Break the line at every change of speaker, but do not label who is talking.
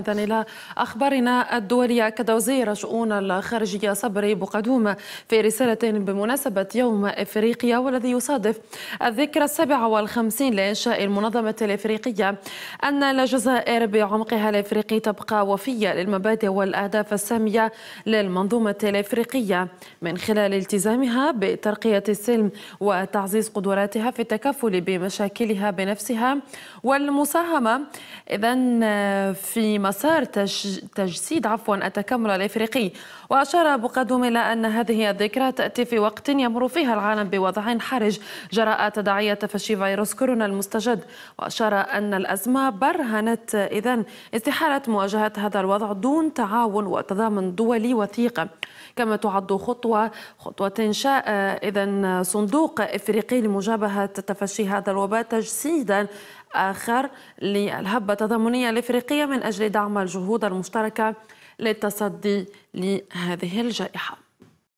إذا إلى أخبارنا الدولية أكد وزير شؤون الخارجية صبري بقدوم في رسالة بمناسبة يوم إفريقيا والذي يصادف الذكرى السابعة والخمسين لإنشاء المنظمة الإفريقية أن الجزائر بعمقها الإفريقي تبقى وفية للمبادئ والأهداف السامية للمنظومة الإفريقية من خلال التزامها بترقية السلم وتعزيز قدراتها في التكفل بمشاكلها بنفسها والمساهمة إذا في مسار تج... تجسيد عفوا التكامل الافريقي واشار بقدوم الى ان هذه الذكرى تاتي في وقت يمر فيها العالم بوضع حرج جراء تداعيات تفشي فيروس كورونا المستجد واشار ان الازمه برهنت اذا استحاله مواجهه هذا الوضع دون تعاون وتضامن دولي وثيق كما تعد خطوه خطوه انشاء اذا صندوق افريقي لمجابهه تفشي هذا الوباء تجسيدا آخر للهبة التضامنية الإفريقية من أجل دعم الجهود المشتركة للتصدي لهذه الجائحة